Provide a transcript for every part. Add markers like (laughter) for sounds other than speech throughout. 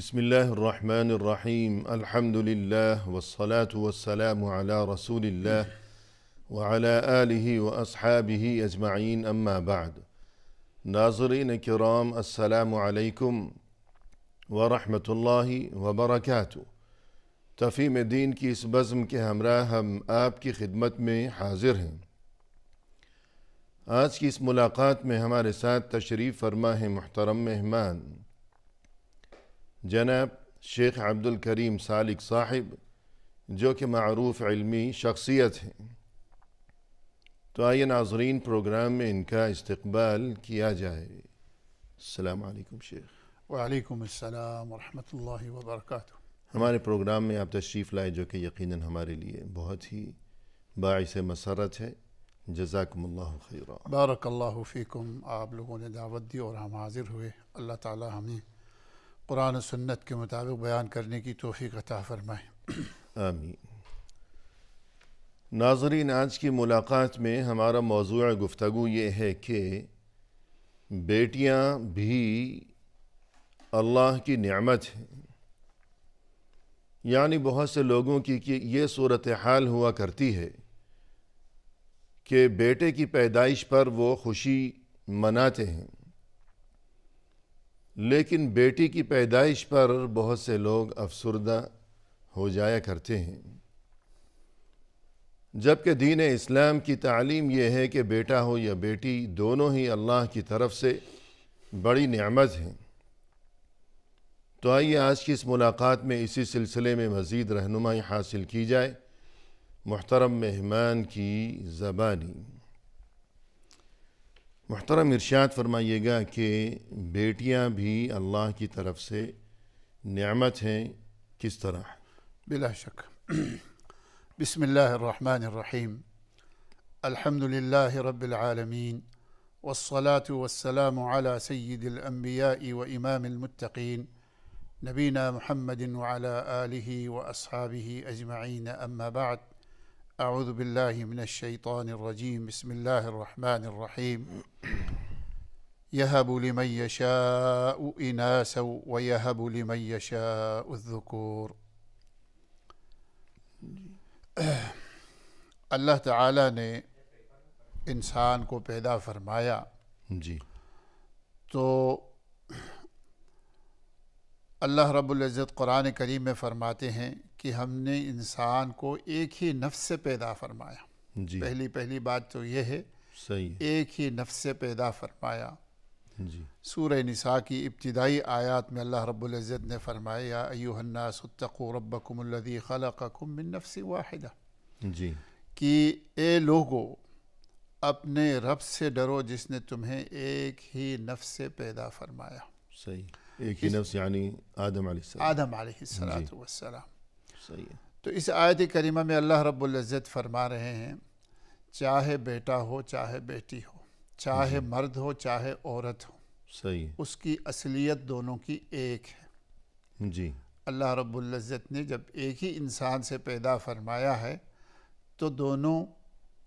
بسم اللہ الرحمن الرحیم الحمد للہ والسلام علی رسول اللہ وعلی آلہ واصحابہ اجمعین اما بعد ناظرین کرام السلام علیکم و اللہ وبرکاتہ کیا دین کی اس بزم کے ہمراہ ہم آپ کی خدمت میں حاضر ہیں آج کی اس ملاقات میں ہمارے ساتھ تشریف فرما ہے محترم محمان جناب شیخ عبد الکریم سالک صاحب جو کہ معروف علمی شخصیت ہیں تو آئیے ناظرین پروگرام میں ان کا استقبال کیا جائے السلام علیکم شیخ وعلیکم السلام ورحمۃ اللہ وبرکاتہ ہمارے پروگرام میں آپ تشریف لائے جو کہ یقیناً ہمارے لیے بہت ہی باعث مسرت ہے جزاکم اللہ خیرہ بارک اللہ فیکم آپ لوگوں نے دعوت دی اور ہم حاضر ہوئے اللہ تعالی ہمیں قرآن و سنت کے مطابق بیان کرنے کی توفیق عطا فرمائیں آمین ناظرین آج کی ملاقات میں ہمارا موضوع گفتگو یہ ہے کہ بیٹیاں بھی اللہ کی نعمت ہیں یعنی بہت سے لوگوں کی یہ صورتحال ہوا کرتی ہے کہ بیٹے کی پیدائش پر وہ خوشی مناتے ہیں لیکن بیٹی کی پیدائش پر بہت سے لوگ افسردہ ہو جایا کرتے ہیں جبکہ دین اسلام کی تعلیم یہ ہے کہ بیٹا ہو یا بیٹی دونوں ہی اللہ کی طرف سے بڑی نعمت ہیں تو آئیے آج کی اس ملاقات میں اسی سلسلے میں مزید رہنمائی حاصل کی جائے محترم مہمان کی زبانی محترم ارشاد فرمائیے گا کہ بیٹیاں بھی اللہ کی طرف سے نعمت ہیں کس طرح بلا شک بسم اللہ الرحمن الرحیم الحمد لله رب العالمين والصلاة والسلام على سيد الأنبياء وإمام المتقين نبينا محمد وعلى آله وأصحابه أجمعين أما بعد من بلّہنشَّ طریم بسم اللہ الرحمن الرحیم يهب لمن يشاء إناسا ويهب لمن يشاء الذكور اللہ تعالیٰ نے انسان کو پیدا فرمایا جی تو اللہ رب العزت قرآن کریم میں فرماتے ہیں کہ ہم نے انسان کو ایک ہی نفس سے پیدا فرمایا جی پہلی پہلی بات تو یہ ہے صحیح ایک ہی نفس سے پیدا فرمایا جی سورہ نساء کی ابتدائی آیات میں اللہ رب العزت نے فرمایا ایوہ الناس اتقو ربکم الذی خلقکم من نفس واحدہ جی کہ اے لوگو اپنے رب سے ڈرو جس نے تمہیں ایک ہی نفس سے پیدا فرمایا صحیح ایک ہی نفس یعنی آدم علیہ السلام آدم علیہ السلام جی۔ جی۔ صحیح ہے تو اس آیت کریمہ میں اللہ رب العزت فرما رہے ہیں چاہے بیٹا ہو چاہے بیٹی ہو چاہے جی۔ مرد ہو چاہے عورت ہو صحیح اس کی اصلیت دونوں کی ایک ہے جی اللہ رب العزت نے جب ایک ہی انسان سے پیدا فرمایا ہے تو دونوں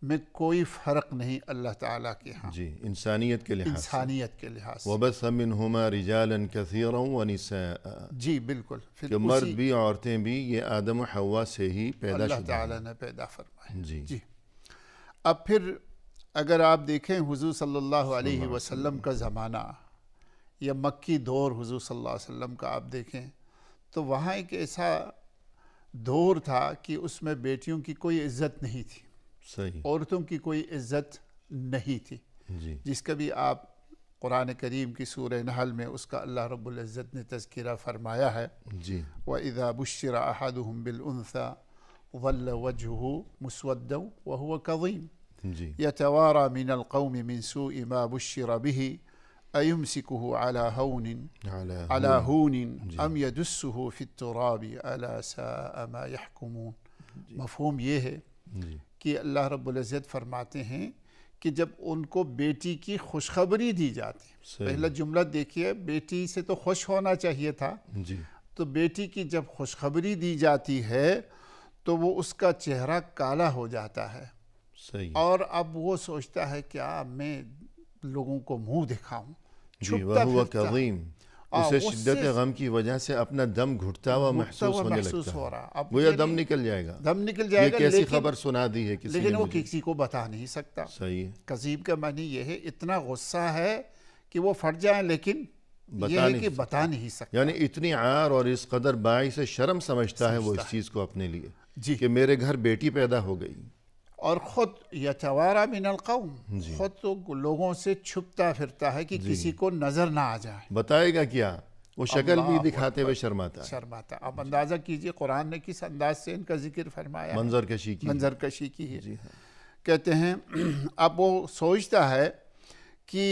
میں کوئی فرق نہیں اللہ تعالیٰ کے ہاں جی انسانیت کے لحاظ انسانیت کے لحاظ كَثِيرًا وَنِسَاءً جی بالکل کہ مرد بھی عورتیں بھی یہ آدم و حوا سے ہی پیدا شدہ اللہ تعالیٰ نے پیدا فرمایا جی جی اب پھر اگر آپ دیکھیں حضور صلی اللہ علیہ وسلم کا زمانہ یا مکی دور حضور صلی اللہ علیہ وسلم کا آپ دیکھیں تو وہاں ایک ایسا دور تھا کہ اس میں بیٹیوں کی کوئی عزت نہیں تھی صحیح عورتوں کی کوئی عزت نہیں تھی جی جس کا بھی آپ قرآن کریم کی سورہ نحل میں اس کا اللہ رب العزت نے تذکرہ فرمایا ہے جی وَإِذَا بُشِّرَ أَحَدُهُمْ بِالْأُنْثَى ظَلَّ وَجْهُهُ مُسْوَدَّ وَهُوَ كَظِيمٌ يتوارى من القوم من سوء ما بشر به أيمسكه على هون على هون أم يدسه في التراب ألا ساء ما يحكمون مفهوم یہ ہے کہ اللہ رب العزت فرماتے ہیں کہ جب ان کو بیٹی کی خوشخبری دی جاتی پہلا جملہ بیٹی سے تو خوش ہونا چاہیے تھا جی۔ تو بیٹی کی جب خوشخبری دی جاتی ہے تو وہ اس کا چہرہ کالا ہو جاتا ہے اور اب وہ سوچتا ہے کیا میں لوگوں کو منہ دکھاؤں جی، چھپتا اسے شدت غم کی وجہ سے اپنا دم گھٹتا ہوا محسوس ہونے لگتا ہو رہا دم نکل جائے گا دم نکل جائے گا کیسی خبر سنا دی ہے لیکن وہ کسی کو بتا نہیں سکتا صحیح قذیب کا معنی یہ ہے اتنا غصہ ہے کہ وہ پھٹ جائیں لیکن یہ ہے کہ بتا نہیں سکتا یعنی اتنی عار اور اس قدر باعث شرم سمجھتا ہے وہ اس چیز کو اپنے لیے جی۔ کہ میرے گھر بیٹی پیدا ہو گئی اور خود یتوارا من القوم جی خود تو لوگوں سے چھپتا پھرتا ہے کہ جی۔ کسی کو نظر نہ آ جائے بتائے گا کیا وہ شکل بھی دکھاتے ہوئے شرماتا شرماتا ہے اندازہ کیجئے قرآن نے کس انداز سے ان کا ذکر فرمایا منظر کشی کی منظر کشی کی ہے جی ہاں۔ کہتے ہیں (clears throat) اب وہ سوچتا ہے کہ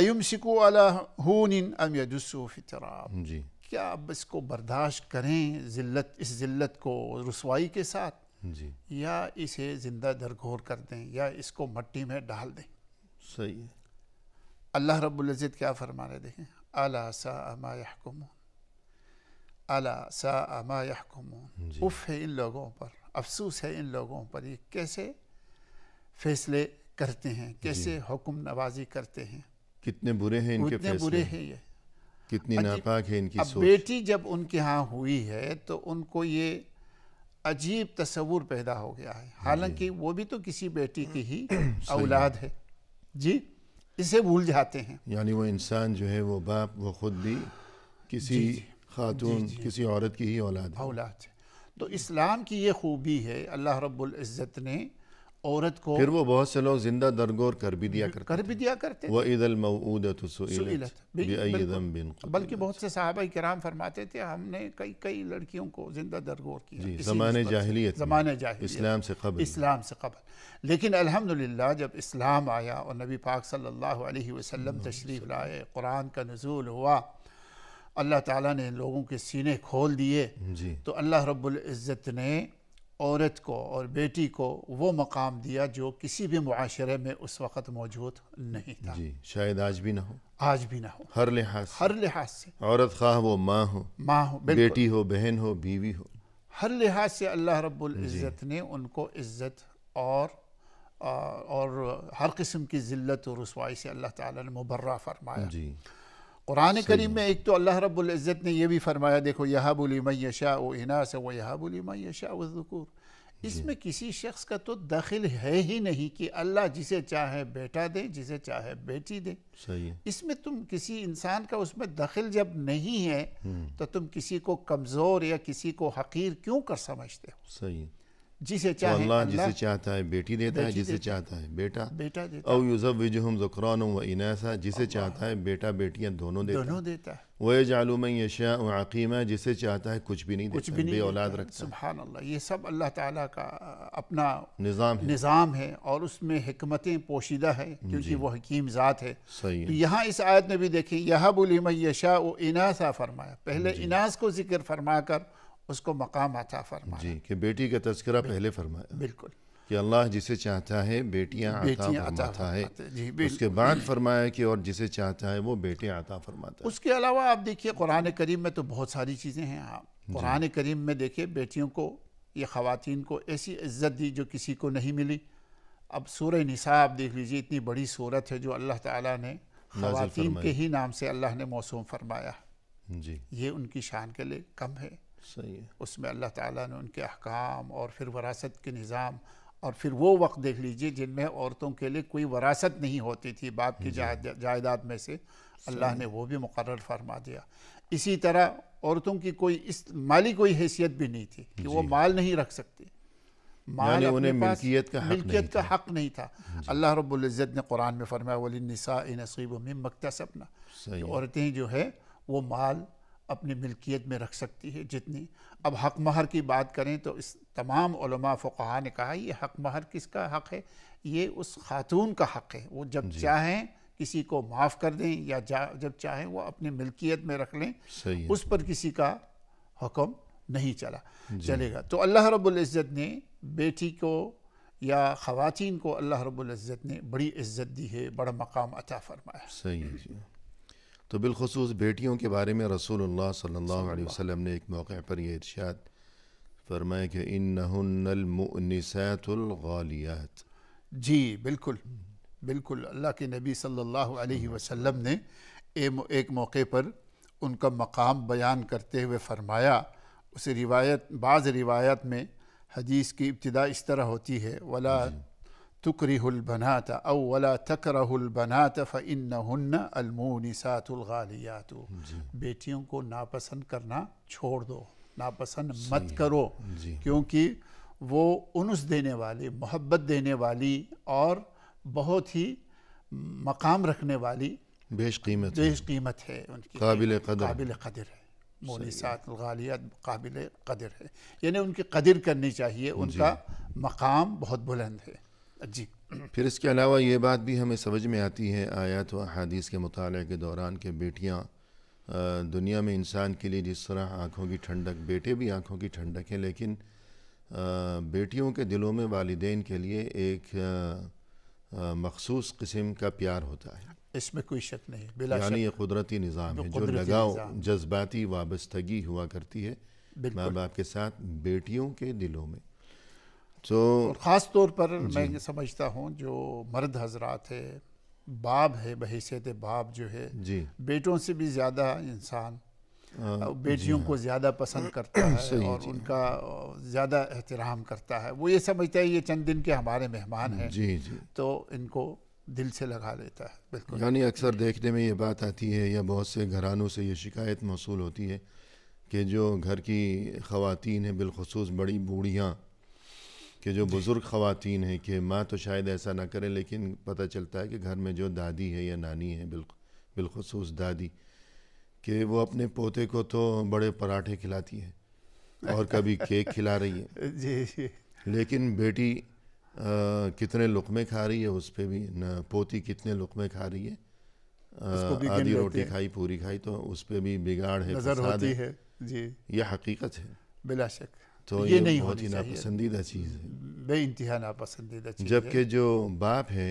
ایم سکو ہون ام یدسو جی۔ کیا اب اس کو برداشت کریں ذلت اس ذلت کو رسوائی کے ساتھ جی۔ یا اسے زندہ درگور کر دیں یا اس کو مٹی میں ڈال دیں صحیح ہے اللہ رب العزت کیا فرمانے دیکھیں الا سا اما یحکمون الا سا اما یحکمون جی۔ اف ہے ان لوگوں پر افسوس ہے ان لوگوں پر یہ کیسے فیصلے کرتے ہیں جی۔ کیسے حکم نوازی کرتے ہیں کتنے برے ہیں ان کے فیصلے برے ہیں یہ کتنی ناپاک ہے ان کی سوچ اب بیٹی جب ان کے ہاں ہوئی ہے تو ان کو یہ عجیب تصور پیدا ہو گیا ہے ہاں حالانکہ جی۔ وہ بھی تو کسی بیٹی کی ہی اولاد ہے جی اسے بھول جاتے ہیں یعنی وہ انسان جو ہے وہ باپ وہ خود بھی کسی جی، جی۔ خاتون کسی عورت کی ہی اولاد اولاد ہے تو اسلام کی یہ خوبی ہے اللہ رب العزت نے عورت کو پھر وہ بہت سے لوگ زندہ درگور کر بھی دیا کرتے کر بھی دیا کرتے وَإِذَا الْمَوْعُودَةُ سُئِلَتْ بِأَيِّ ذَنْبٍ قُدِلَتْ بلکہ بہت سے صحابہ اکرام فرماتے تھے ہم نے کئی کئی لڑکیوں کو زندہ درگور کیا جی، زمان جاہلیت زمان جاہلیت اسلام سے قبل اسلام سے قبل لیکن الحمدللہ جب اسلام آیا اور نبی پاک صلی اللہ علیہ وسلم تشریف لائے قرآن کا نزول ہوا اللہ تعالیٰ نے لوگوں کے سینے کھول دیئے جی۔ تو اللہ رب العزت نے عورت کو اور بیٹی کو وہ مقام دیا جو کسی بھی معاشرے میں اس وقت موجود نہیں تھا جی، شاید آج آج بھی بھی نہ نہ ہو ہو ہر لحاظ ہر لحاظ سے عورت خواہ وہ ماں ماں ہو ہو بیٹی ہو بہن ہو بیوی ہو ہر لحاظ سے اللہ رب العزت جی۔ نے ان کو عزت اور اور ہر قسم کی ذلت و رسوائی سے اللہ تعالیٰ نے مبرہ فرمایا جی۔ قرآن کریم میں ایک تو اللہ رب العزت نے یہ بھی فرمایا دیکھو یہاں بولی میں و اناس ہے وہ یہاں یشاء و ذکور اس جی۔ میں کسی شخص کا تو دخل ہے ہی نہیں کہ اللہ جسے چاہے بیٹا دے جسے چاہے بیٹی دے صحیح اس میں تم کسی انسان کا اس میں دخل جب نہیں ہے تو تم کسی کو کمزور یا کسی کو حقیر کیوں کر سمجھتے ہو صحیح جسے چاہے اللہ, اللہ جسے چاہتا ہے بیٹی دیتا ہے جسے چاہتا ہے بیٹا بیٹا دیتا او یوزف وجہم ذکران و انیسا جسے چاہتا ہے بیٹا بیٹیاں دونوں دیتا دونوں دیتا ہے و یجعل من یشاء عقیما جسے چاہتا ہے کچھ بھی نہیں دیتا بھی, بے اولاد رکھتا سبحان اللہ یہ سب اللہ تعالیٰ کا اپنا نظام ہے نظام ہے اور اس میں حکمتیں پوشیدہ ہیں کیونکہ جی۔ وہ حکیم ذات ہے تو یہاں اس آیت میں بھی دیکھیں یہب لمن یشاء اناسا فرمایا پہلے جی۔ اناس کو ذکر فرما کر اس کو مقام عطا فرمایا جی کہ بیٹی کا تذکرہ پہلے فرمایا بالکل کہ اللہ جسے چاہتا ہے بیٹیاں عطا فرماتا ہے جی، اس کے بعد فرمایا کہ اور جسے چاہتا ہے وہ بیٹے عطا فرماتا ہے اس کے علاوہ آپ دیکھیے قرآن کریم میں تو بہت ساری چیزیں ہیں آپ ہاں، جی۔ قرآن کریم میں دیکھیے بیٹیوں کو یہ خواتین کو ایسی عزت دی جو کسی کو نہیں ملی اب سورہ نساء آپ دیکھ لیجیے اتنی بڑی صورت ہے جو اللہ تعالیٰ نے خواتین کے ہی نام سے اللہ نے موسوم فرمایا جی یہ ان کی شان کے لیے کم ہے صحیح اس میں اللہ تعالیٰ نے ان کے احکام اور پھر وراثت کے نظام اور پھر وہ وقت دیکھ لیجئے جن میں عورتوں کے لیے کوئی وراثت نہیں ہوتی تھی باپ کی جی۔ جائیداد میں سے اللہ نے وہ بھی مقرر فرما دیا اسی طرح عورتوں کی کوئی اس مالی کوئی حیثیت بھی نہیں تھی کہ وہ جی۔ مال نہیں رکھ سکتی مال یعنی انہیں ملکیت کا حق نہیں تھا جی۔ اللہ رب العزت نے قرآن میں فرمایا و نسا نصیب و مم مکتا سپنا عورتیں جو ہے وہ مال اپنی ملکیت میں رکھ سکتی ہے جتنی اب حق مہر کی بات کریں تو اس تمام علماء فقہ نے کہا یہ حق مہر کس کا حق ہے یہ اس خاتون کا حق ہے وہ جب جی۔ چاہیں کسی کو معاف کر دیں یا جب چاہیں وہ اپنی ملکیت میں رکھ لیں اس پر کسی کا حکم نہیں چلا جی۔ چلے گا تو اللہ رب العزت نے بیٹی کو یا خواتین کو اللہ رب العزت نے بڑی عزت دی ہے بڑا مقام عطا فرمایا جی تو بالخصوص بیٹیوں کے بارے میں رسول اللہ صلی اللہ علیہ وسلم نے ایک موقع پر یہ ارشاد فرمایا کہ الغالیات جی بالکل بالکل اللہ کے نبی صلی اللہ علیہ وسلم نے ایک موقع پر ان کا مقام بیان کرتے ہوئے فرمایا اس روایت بعض روایت میں حدیث کی ابتدا اس طرح ہوتی ہے ولا جی۔ تكره البنات أو ولا تكره البنات فإنهن المونسات الغاليات الغالیات جی. بیٹیوں کو ناپسند کرنا چھوڑ دو ناپسند مت کرو جی۔ کیونکہ وہ انس دینے والی محبت دینے والی اور بہت ہی مقام رکھنے والی بیش قیمت بیش قیمت ہے ان کی قابل قابل قدر ہے مونسات الغالیات قابل قدر ہے یعنی ان کی قدر کرنی چاہیے ان جی۔ کا مقام بہت بلند ہے جی پھر اس کے علاوہ یہ بات بھی ہمیں سمجھ میں آتی ہے آیات و حادیث کے مطالعے کے دوران کہ بیٹیاں دنیا میں انسان کے لیے جس طرح آنکھوں کی ٹھنڈک بیٹے بھی آنکھوں کی ٹھنڈک ہیں لیکن بیٹیوں کے دلوں میں والدین کے لیے ایک مخصوص قسم کا پیار ہوتا ہے اس میں کوئی شک نہیں بلا یعنی شک یہ قدرتی نظام ہے جو لگاؤ جذباتی وابستگی ہوا کرتی ہے ماں باپ کے ساتھ بیٹیوں کے دلوں میں تو خاص طور پر جی۔ میں یہ سمجھتا ہوں جو مرد حضرات ہے باب ہے بحیثیت باپ جو ہے جی بیٹوں سے بھی زیادہ انسان بیٹیوں جی۔ کو زیادہ پسند کرتا (coughs) ہے اور ان کا زیادہ احترام کرتا ہے وہ یہ سمجھتا ہے یہ چند دن کے ہمارے مہمان ہیں جی جی تو ان کو دل سے لگا لیتا ہے بالکل یعنی اکثر دیکھنے میں یہ بات آتی ہے یا بہت سے گھرانوں سے یہ شکایت موصول ہوتی ہے کہ جو گھر کی خواتین ہیں بالخصوص بڑی بوڑھیاں کہ جو جی۔ بزرگ خواتین ہیں کہ ماں تو شاید ایسا نہ کریں لیکن پتہ چلتا ہے کہ گھر میں جو دادی ہے یا نانی ہے بالخصوص دادی کہ وہ اپنے پوتے کو تو بڑے پراٹھے کھلاتی ہے اور کبھی کیک کھلا رہی ہے (laughs) جی، جی۔ لیکن بیٹی کتنے لقمے کھا رہی ہے اس پہ بھی نہ پوتی کتنے لقمے کھا رہی ہے آدھی روٹی کھائی پوری کھائی تو اس پہ بھی بگاڑ ہے یہ حقیقت ہے بلا شک تو یہ بہت ہی ناپسندیدہ چیز ہے بے انتہا ناپسندیدہ جب کہ جو باپ ہے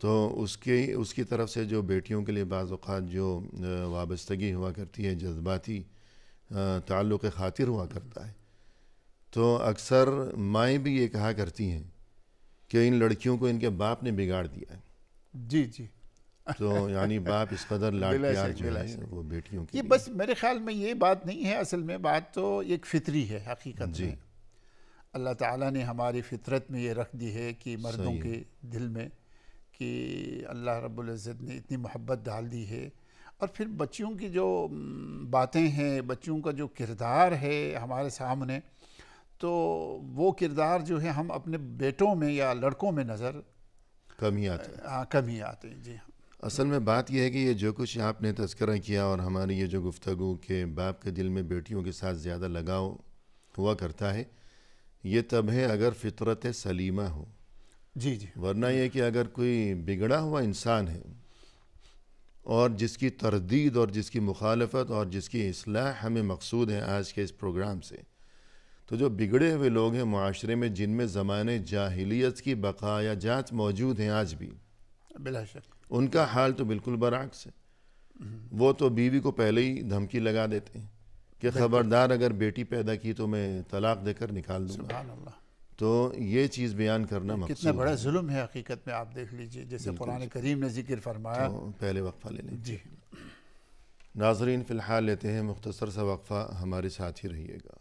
تو اس کے اس کی طرف سے جو بیٹیوں کے لیے بعض اوقات جو وابستگی ہوا کرتی ہے جذباتی تعلق خاطر ہوا کرتا ہے تو اکثر مائیں بھی یہ کہا کرتی ہیں کہ ان لڑکیوں کو ان کے باپ نے بگاڑ دیا ہے جی جی تو یعنی باپ اس قدر وہ بیٹیوں کی یہ بس میرے خیال میں یہ بات نہیں ہے اصل میں بات تو ایک فطری ہے حقیقت جی اللہ تعالیٰ نے ہماری فطرت میں یہ رکھ دی ہے کہ مردوں کے دل میں کہ اللہ رب العزت نے اتنی محبت ڈال دی ہے اور پھر بچیوں کی جو باتیں ہیں بچیوں کا جو کردار ہے ہمارے سامنے تو وہ کردار جو ہے ہم اپنے بیٹوں میں یا لڑکوں میں نظر کمی آتے ہاں کمی آتے ہیں جی ہاں اصل میں بات یہ ہے کہ یہ جو کچھ آپ نے تذکرہ کیا اور ہماری یہ جو گفتگو کہ باپ کے دل میں بیٹیوں کے ساتھ زیادہ لگاؤ ہوا کرتا ہے یہ تب ہے اگر فطرت سلیمہ ہو جی جی ورنہ یہ کہ اگر کوئی بگڑا ہوا انسان ہے اور جس کی تردید اور جس کی مخالفت اور جس کی اصلاح ہمیں مقصود ہے آج کے اس پروگرام سے تو جو بگڑے ہوئے لوگ ہیں معاشرے میں جن میں زمانے جاہلیت کی بقایا جات موجود ہیں آج بھی بلا شک ان کا حال تو بالکل برعکس ہے وہ تو بیوی کو پہلے ہی دھمکی لگا دیتے ہیں کہ خبردار اگر بیٹی پیدا کی تو میں طلاق دے کر نکال دوں گا تو یہ چیز بیان کرنا مقصود کتنا بڑا ظلم ہے حقیقت میں آپ دیکھ لیجئے جیسے قرآن کریم نے ذکر فرمایا پہلے وقفہ جی۔ ناظرین فی الحال لیتے ہیں مختصر سا وقفہ ہمارے ساتھ ہی رہیے گا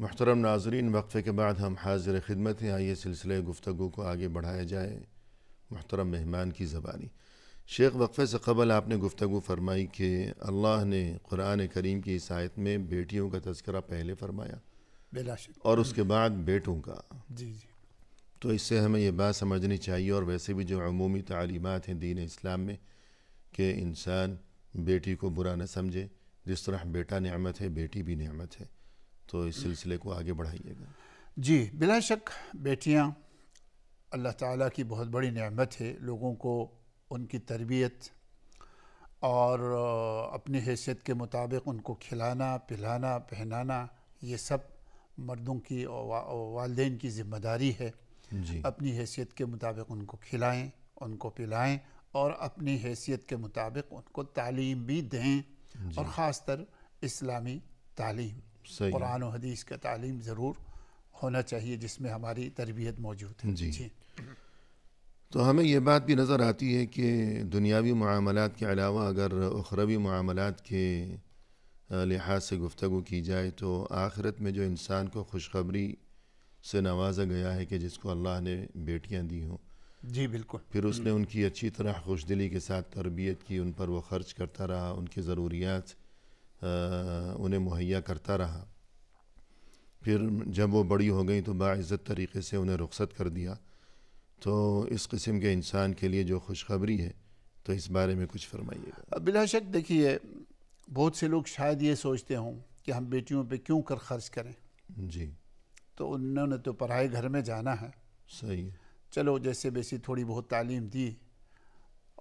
محترم ناظرین وقفے کے بعد ہم حاضر خدمت ہیں آئیے سلسلہ گفتگو کو آگے بڑھایا جائے محترم مہمان کی زبانی شیخ وقفے سے قبل آپ نے گفتگو فرمائی کہ اللہ نے قرآن کریم کی آیت میں بیٹیوں کا تذکرہ پہلے فرمایا شک اور اس کے بعد بیٹوں کا جی جی تو اس سے ہمیں یہ بات سمجھنی چاہیے اور ویسے بھی جو عمومی تعلیمات ہیں دین اسلام میں کہ انسان بیٹی کو برا نہ سمجھے جس طرح بیٹا نعمت ہے بیٹی بھی نعمت ہے تو اس سلسلے کو آگے بڑھائیے گا جی بلا شک بیٹیاں اللہ تعالیٰ کی بہت بڑی نعمت ہے لوگوں کو ان کی تربیت اور اپنی حیثیت کے مطابق ان کو کھلانا پلانا پہنانا یہ سب مردوں کی والدین کی ذمہ داری ہے جی اپنی حیثیت کے مطابق ان کو کھلائیں ان کو پلائیں اور اپنی حیثیت کے مطابق ان کو تعلیم بھی دیں جی اور خاص تر اسلامی تعلیم صحیح قرآن و حدیث کا تعلیم ضرور ہونا چاہیے جس میں ہماری تربیت موجود جی جی تو ہمیں یہ بات بھی نظر آتی ہے کہ دنیاوی معاملات کے علاوہ اگر اخروی معاملات کے لحاظ سے گفتگو کی جائے تو آخرت میں جو انسان کو خوشخبری سے نوازا گیا ہے کہ جس کو اللہ نے بیٹیاں دی ہوں جی بالکل پھر اس نے ان کی اچھی طرح خوش دلی کے ساتھ تربیت کی ان پر وہ خرچ کرتا رہا ان کی ضروریات انہیں مہیا کرتا رہا پھر جب وہ بڑی ہو گئیں تو باعزت طریقے سے انہیں رخصت کر دیا تو اس قسم کے انسان کے لیے جو خوشخبری ہے تو اس بارے میں کچھ فرمائیے گا بلا شک دیکھیے بہت سے لوگ شاید یہ سوچتے ہوں کہ ہم بیٹیوں پہ کیوں کر خرچ کریں جی تو انہوں نے تو پڑھائے گھر میں جانا ہے صحیح چلو جیسے بیسی تھوڑی بہت تعلیم دی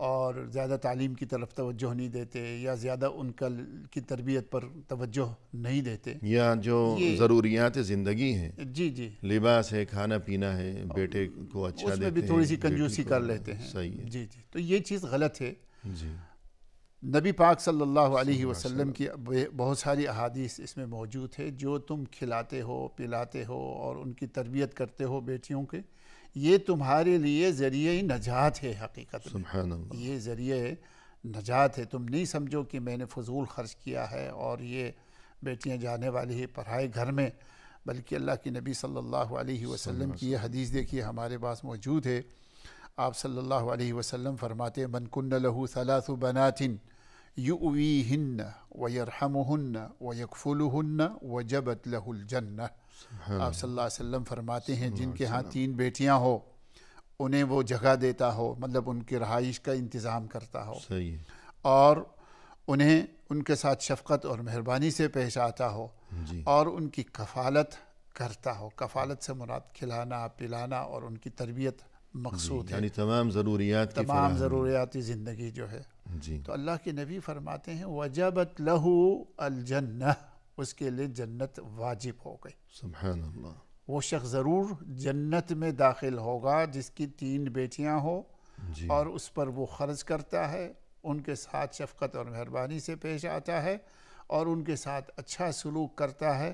اور زیادہ تعلیم کی طرف توجہ نہیں دیتے یا زیادہ ان کا کی تربیت پر توجہ نہیں دیتے یا جو ضروریات زندگی ہیں جی جی لباس ہے کھانا پینا ہے بیٹے کو اچھا دیتے ہیں اس میں بھی تھوڑی سی کنجوسی کر لیتے ہیں جی جی تو یہ چیز غلط ہے جی۔ نبی پاک صلی اللہ علیہ وسلم کی بہت ساری احادیث اس میں موجود ہے جو تم کھلاتے ہو پلاتے ہو اور ان کی تربیت کرتے ہو بیٹیوں کے یہ تمہارے لیے ذریعہ نجات ہے حقیقت میں یہ ذریعہ نجات ہے تم نہیں سمجھو کہ میں نے فضول خرچ کیا ہے اور یہ بیٹیاں جانے والی ہے پرائے گھر میں بلکہ اللہ کے نبی صلی اللہ علیہ وسلم کی یہ حدیث دیکھیے ہمارے پاس موجود ہے آپ صلی اللہ علیہ وسلم فرماتے کن لہو ثلاث و بناتن یو وی ہن و یر لہ آپ صلی اللہ علیہ وسلم فرماتے ہیں جن کے ہاں تین بیٹیاں ہو انہیں وہ جگہ دیتا ہو مطلب ان کی رہائش کا انتظام کرتا ہو اور انہیں ان کے ساتھ شفقت اور مہربانی سے پیش آتا ہو جی۔ اور ان کی کفالت کرتا ہو کفالت سے مراد کھلانا پلانا اور ان کی تربیت مقصود جی، ہے یعنی تمام ضروریات تمام ضروریاتی زندگی جو ہے جی۔ تو اللہ کے نبی فرماتے ہیں الجنہ اس کے لیے جنت واجب ہو گئی سبحان اللہ وہ شخص ضرور جنت میں داخل ہوگا جس کی تین بیٹیاں ہوں جی۔ اور اس پر وہ خرچ کرتا ہے ان کے ساتھ شفقت اور مہربانی سے پیش آتا ہے اور ان کے ساتھ اچھا سلوک کرتا ہے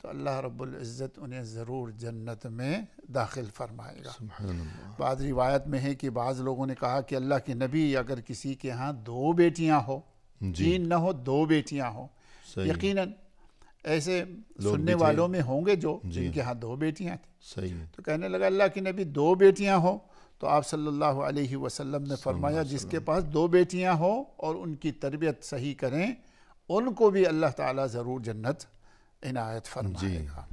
تو اللہ رب العزت انہیں ضرور جنت میں داخل فرمائے گا بعض روایت میں ہے کہ بعض لوگوں نے کہا کہ اللہ کے نبی اگر کسی کے ہاں دو بیٹیاں ہو جی۔ تین نہ ہو دو بیٹیاں ہوں یقیناً ایسے سننے والوں میں ہوں گے جو جی۔ جن کے ہاں دو بیٹیاں تھیں صحیح تو کہنے لگا اللہ کے نبی دو بیٹیاں ہوں تو آپ صلی اللہ علیہ وسلم نے فرمایا جس کے پاس دو بیٹیاں ہوں اور ان کی تربیت صحیح کریں ان کو بھی اللہ تعالیٰ ضرور جنت عنایت فرمائے جی، گا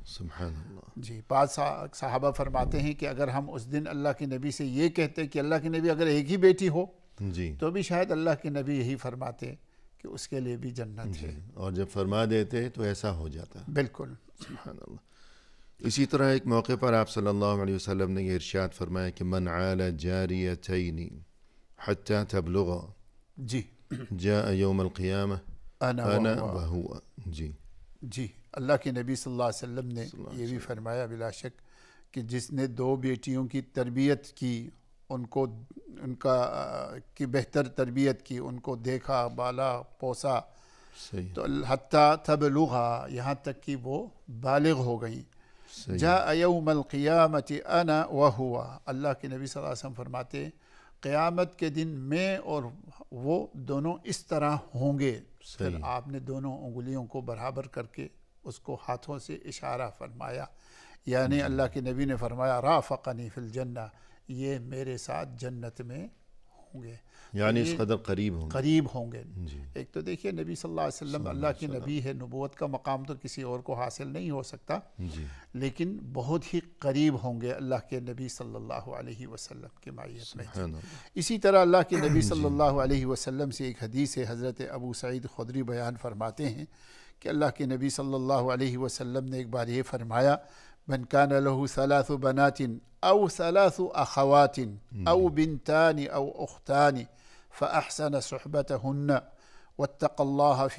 جی بعض صحابہ فرماتے ہیں کہ اگر ہم اس دن اللہ کے نبی سے یہ کہتے کہ اللہ کے نبی اگر ایک ہی بیٹی ہو جی۔ تو بھی شاید اللہ کے نبی یہی فرماتے کہ اس کے لیے بھی جنت جی، ہے اور جب فرما دیتے تو ایسا ہو جاتا بالکل سبحان اللہ اسی طرح ایک موقع پر آپ صلی اللہ علیہ وسلم نے یہ ارشاد فرمایا کہ من جاری جاریتین حتی تبلغ جی جا یوم القیام وهو جی جی اللہ کے نبی صلی اللہ علیہ وسلم نے یہ بھی فرمایا بلا شک کہ جس نے دو بیٹیوں کی تربیت کی ان کو ان کا کی بہتر تربیت کی ان کو دیکھا بالا پوسا تو حتیٰ تب یہاں تک کہ وہ بالغ ہو گئیں جا یوم القیامت انا و ہوا اللہ کے نبی صلی اللہ علیہ وسلم فرماتے قیامت کے دن میں اور وہ دونوں اس طرح ہوں گے پھر آپ نے دونوں انگلیوں کو برابر کر کے اس کو ہاتھوں سے اشارہ فرمایا یعنی ہاں۔ اللہ کے نبی نے فرمایا رافقنی فی فل یہ میرے ساتھ جنت میں ہوں گے یعنی اس قدر قریب ہوں گے قریب ہوں گے جی۔ ایک تو دیکھیے نبی صلی اللہ علیہ وسلم اللہ کے نبی ہے نبوت کا مقام تو کسی اور کو حاصل نہیں ہو سکتا جی۔ لیکن بہت ہی قریب ہوں گے اللہ کے نبی صلی اللہ علیہ وسلم کے مائیت میں اسی طرح اللہ کے نبی (clears throat) صلی جی۔ اللہ علیہ وسلم سے ایک حدیث ہے حضرت ابو سعید خدری بیان فرماتے ہیں کہ اللہ کے نبی صلی اللہ علیہ وسلم نے ایک بار یہ فرمایا من كان له ثلاث بنات أو ثلاث أخوات أو بنتان أو أختان فأحسن صحبتهن واتق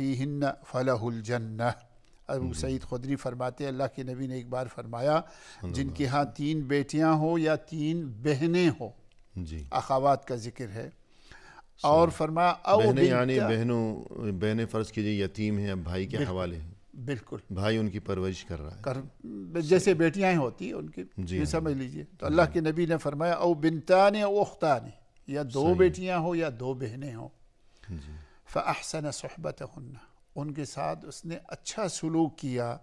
ہن و تفلا الجن ابو سعید خدری فرماتے اللہ کے نبی نے ایک بار فرمایا جن کے ہاں تین بیٹیاں ہوں یا تین بہنیں ہوں جی اخوات کا ذکر ہے اور فرمایا او بہنیں یعنی بہنوں بہنیں فرض کیجیے یتیم ہیں اب بھائی کے ہے بالکل بھائی ان کی پرورش کر رہا ہے جیسے بیٹیاں ہوتی ان کی جی یہ ہاں۔ سمجھ لیجئے تو اللہ کے نبی نے فرمایا او بنتان او اختان یا دو بیٹیاں ہوں یا دو بہنیں ہوں جی۔ فاحسن صحبت ان کے ساتھ اس نے اچھا سلوک کیا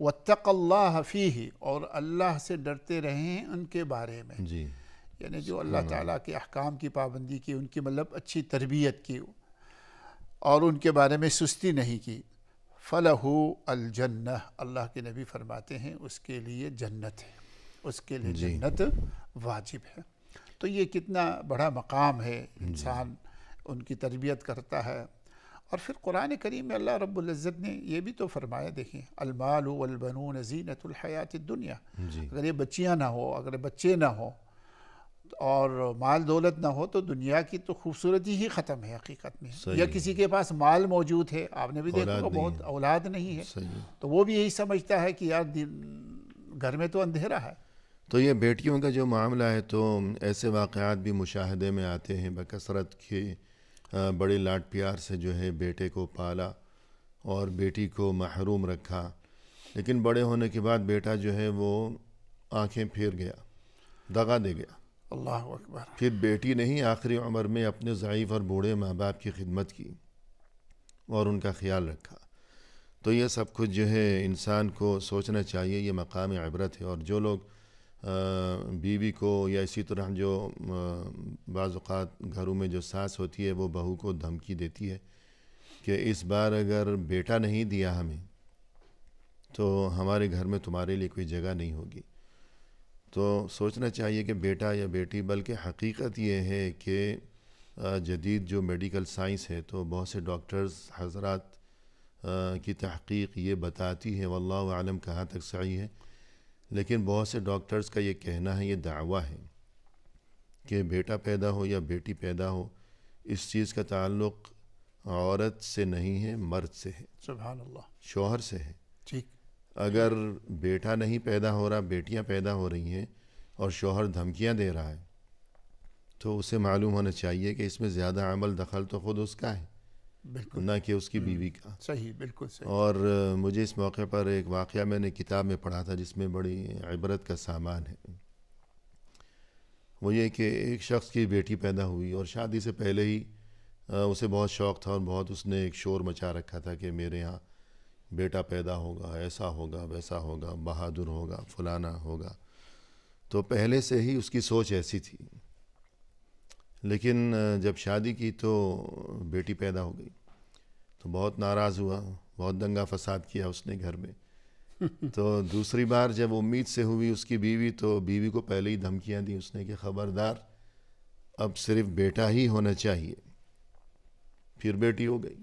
واتق اللہ فیہ اور اللہ سے ڈرتے رہے ہیں ان کے بارے میں جی۔ یعنی جو اللہ تعالیٰ کے احکام کی پابندی کی ان کی مطلب اچھی تربیت کی اور ان کے بارے میں سستی نہیں کی فَلَهُ الْجَنَّةِ اللہ کے نبی فرماتے ہیں اس کے لیے جنت ہے اس کے لیے جی۔ جنت واجب ہے تو یہ کتنا بڑا مقام ہے جی۔ انسان ان کی تربیت کرتا ہے اور پھر قرآن کریم میں اللہ رب العزت نے یہ بھی تو فرمایا دیکھیں المال والبنون زینت الحیات الدنیا جی۔ اگر یہ بچیاں نہ ہو اگر بچے نہ ہوں اور مال دولت نہ ہو تو دنیا کی تو خوبصورتی ہی ختم ہے حقیقت میں یا کسی کے پاس مال موجود ہے آپ نے بھی دیکھا بہت اولاد نہیں ہے تو وہ بھی یہی سمجھتا ہے کہ یار گھر میں تو اندھیرا ہے تو یہ بیٹیوں کا جو معاملہ ہے تو ایسے واقعات بھی مشاہدے میں آتے ہیں بکثرت کے کی لاٹ پیار سے جو ہے بیٹے کو پالا اور بیٹی کو محروم رکھا لیکن بڑے ہونے کے بعد بیٹا جو ہے وہ آنکھیں پھیر گیا دگا دے گیا اللہ اکبر پھر بیٹی نہیں آخری عمر میں اپنے ضعیف اور بوڑھے ماں باپ کی خدمت کی اور ان کا خیال رکھا تو یہ سب کچھ جو ہے انسان کو سوچنا چاہیے یہ مقام عبرت ہے اور جو لوگ بیوی بی کو یا اسی طرح جو بعض اوقات گھروں میں جو ساس ہوتی ہے وہ بہو کو دھمکی دیتی ہے کہ اس بار اگر بیٹا نہیں دیا ہمیں تو ہمارے گھر میں تمہارے لیے کوئی جگہ نہیں ہوگی تو سوچنا چاہیے کہ بیٹا یا بیٹی بلکہ حقیقت یہ ہے کہ جدید جو میڈیکل سائنس ہے تو بہت سے ڈاکٹرز حضرات کی تحقیق یہ بتاتی ہے واللہ عالم کہاں تک صحیح ہے لیکن بہت سے ڈاکٹرز کا یہ کہنا ہے یہ دعویٰ ہے کہ بیٹا پیدا ہو یا بیٹی پیدا ہو اس چیز کا تعلق عورت سے نہیں ہے مرد سے ہے شوہر سے ہے اگر بیٹا نہیں پیدا ہو رہا بیٹیاں پیدا ہو رہی ہیں اور شوہر دھمکیاں دے رہا ہے تو اسے معلوم ہونا چاہیے کہ اس میں زیادہ عمل دخل تو خود اس کا ہے بالکل نہ کہ اس کی بیوی کا صحیح بالکل صحیح اور مجھے اس موقع پر ایک واقعہ میں نے کتاب میں پڑھا تھا جس میں بڑی عبرت کا سامان ہے وہ یہ کہ ایک شخص کی بیٹی پیدا ہوئی اور شادی سے پہلے ہی اسے بہت شوق تھا اور بہت اس نے ایک شور مچا رکھا تھا کہ میرے ہاں بیٹا پیدا ہوگا ایسا ہوگا ویسا ہوگا بہادر ہوگا فلانا ہوگا تو پہلے سے ہی اس کی سوچ ایسی تھی لیکن جب شادی کی تو بیٹی پیدا ہو گئی تو بہت ناراض ہوا بہت دنگا فساد کیا اس نے گھر میں (laughs) تو دوسری بار جب امید سے ہوئی اس کی بیوی تو بیوی کو پہلے ہی دھمکیاں دی اس نے کہ خبردار اب صرف بیٹا ہی ہونا چاہیے پھر بیٹی ہو گئی